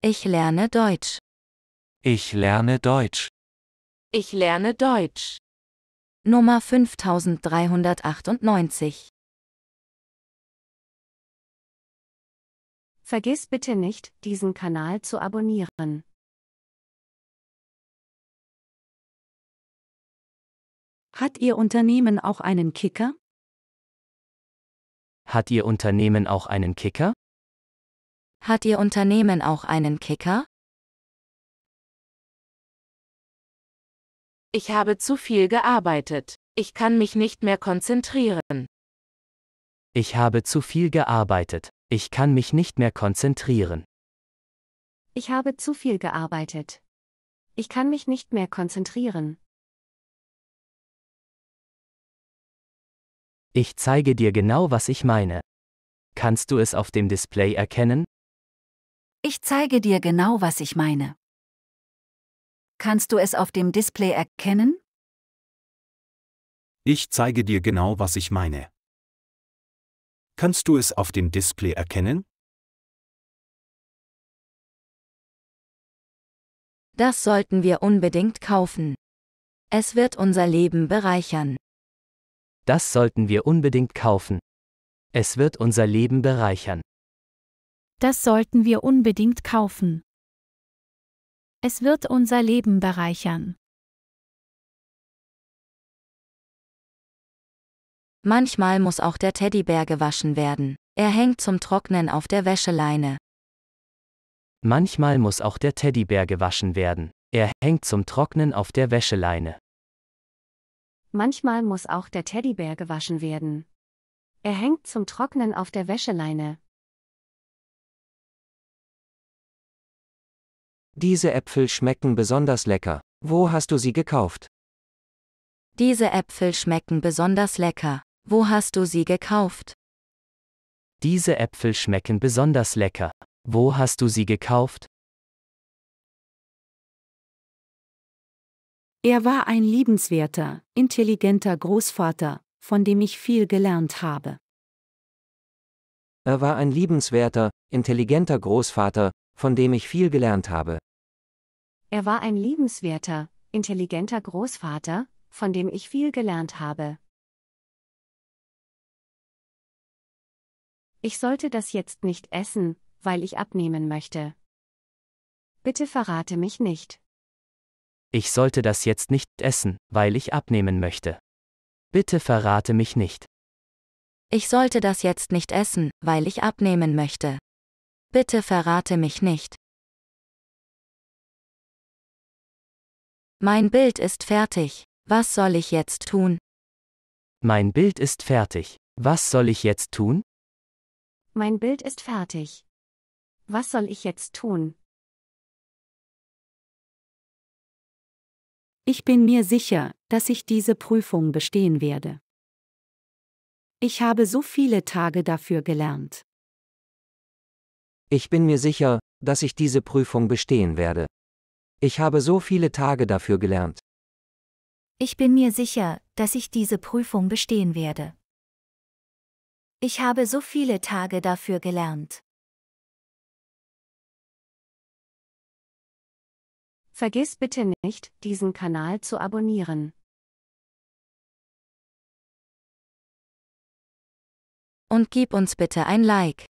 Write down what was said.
Ich lerne Deutsch. Ich lerne Deutsch. Ich lerne Deutsch. Nummer 5398. Vergiss bitte nicht, diesen Kanal zu abonnieren. Hat Ihr Unternehmen auch einen Kicker? Hat Ihr Unternehmen auch einen Kicker? Hat Ihr Unternehmen auch einen Kicker? Ich habe zu viel gearbeitet. Ich kann mich nicht mehr konzentrieren. Ich habe zu viel gearbeitet. Ich kann mich nicht mehr konzentrieren. Ich habe zu viel gearbeitet. Ich kann mich nicht mehr konzentrieren. Ich zeige dir genau, was ich meine. Kannst du es auf dem Display erkennen? Ich zeige dir genau, was ich meine. Kannst du es auf dem Display erkennen? Ich zeige dir genau, was ich meine. Kannst du es auf dem Display erkennen? Das sollten wir unbedingt kaufen. Es wird unser Leben bereichern. Das sollten wir unbedingt kaufen. Es wird unser Leben bereichern. Das sollten wir unbedingt kaufen. Es wird unser Leben bereichern. Manchmal muss auch der Teddybär gewaschen werden. Er hängt zum Trocknen auf der Wäscheleine. Manchmal muss auch der Teddybär gewaschen werden. Er hängt zum Trocknen auf der Wäscheleine. Manchmal muss auch der Teddybär gewaschen werden. Er hängt zum Trocknen auf der Wäscheleine. Diese Äpfel schmecken besonders lecker. Wo hast du sie gekauft? Diese Äpfel schmecken besonders lecker. Wo hast du sie gekauft? Diese Äpfel schmecken besonders lecker. Wo hast du sie gekauft? Er war ein liebenswerter, intelligenter Großvater, von dem ich viel gelernt habe. Er war ein liebenswerter, intelligenter Großvater, von dem ich viel gelernt habe. Er war ein liebenswerter, intelligenter Großvater, von dem ich viel gelernt habe. Ich sollte das jetzt nicht essen, weil ich abnehmen möchte. Bitte verrate mich nicht. Ich sollte das jetzt nicht essen, weil ich abnehmen möchte. Bitte verrate mich nicht. Ich sollte das jetzt nicht essen, weil ich abnehmen möchte. Bitte verrate mich nicht. Mein Bild ist fertig. Was soll ich jetzt tun? Mein Bild ist fertig. Was soll ich jetzt tun? Mein Bild ist fertig. Was soll ich jetzt tun? Ich bin mir sicher, dass ich diese Prüfung bestehen werde. Ich habe so viele Tage dafür gelernt. Ich bin mir sicher, dass ich diese Prüfung bestehen werde. Ich habe so viele Tage dafür gelernt. Ich bin mir sicher, dass ich diese Prüfung bestehen werde. Ich habe so viele Tage dafür gelernt. Vergiss bitte nicht, diesen Kanal zu abonnieren. Und gib uns bitte ein Like.